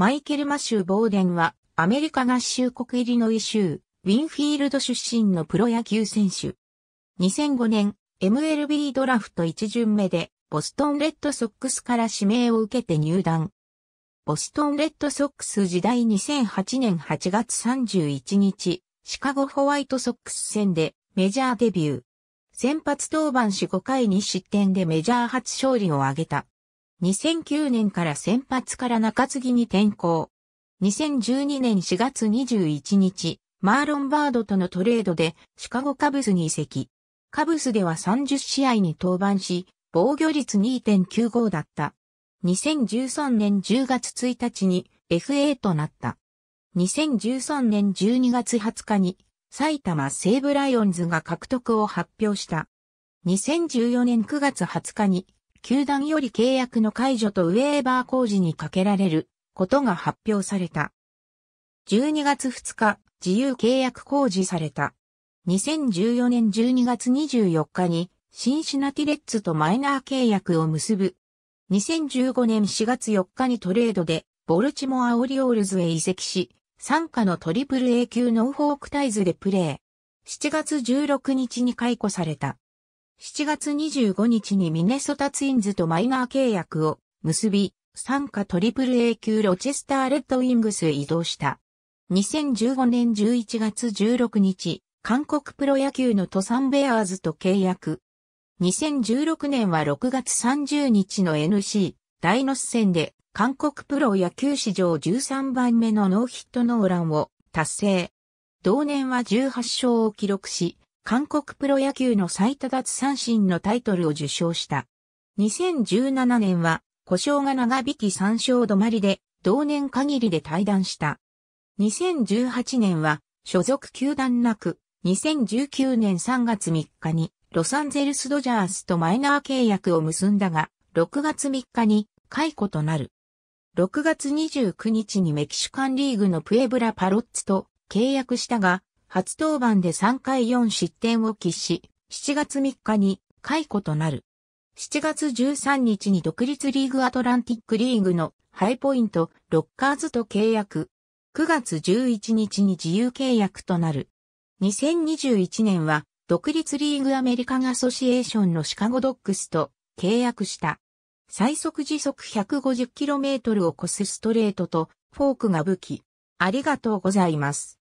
マイケル・マシュー・ボーデンは、アメリカ合衆国イリノイ州、ウィンフィールド出身のプロ野球選手。2005年、MLB ドラフト1巡目で、ボストンレッドソックスから指名を受けて入団。ボストンレッドソックス時代2008年8月31日、シカゴホワイトソックス戦でメジャーデビュー。先発登板し5回に失点でメジャー初勝利を挙げた。2009年から先発から中継ぎに転向。2012年4月21日、マーロン・バードとのトレードでシカゴカブスに移籍。カブスでは30試合に登板し、防御率2.95だった。2013年10月1日に FA となった。2013年12月20日に埼玉西武ライオンズが獲得を発表した。2014年9月20日に球団より契約の解除とウェーバー工事にかけられることが発表された。12月2日、自由契約工事された。2014年12月24日に、シンシナティレッツとマイナー契約を結ぶ。2015年4月4日にトレードで、ボルチモアオリオールズへ移籍し、参加のトリプル A 級ノーフォークタイズでプレー。7月16日に解雇された。7月25日にミネソタツインズとマイナー契約を結び、参加トリプル A 級ロチェスターレッドウィングスへ移動した。2015年11月16日、韓国プロ野球のトサンベアーズと契約。2016年は6月30日の NC 大ノス戦で韓国プロ野球史上13番目のノーヒットノーランを達成。同年は18勝を記録し、韓国プロ野球の最多奪三振のタイトルを受賞した。2017年は、故障が長引き三勝止まりで、同年限りで退団した。2018年は、所属球団なく、2019年3月3日に、ロサンゼルスドジャースとマイナー契約を結んだが、6月3日に解雇となる。6月29日にメキシカンリーグのプエブラパロッツと契約したが、初登板で3回4失点を喫し、7月3日に解雇となる。7月13日に独立リーグアトランティックリーグのハイポイント、ロッカーズと契約。9月11日に自由契約となる。2021年は独立リーグアメリカンアソシエーションのシカゴドッグスと契約した。最速時速 150km を超すストレートとフォークが武器。ありがとうございます。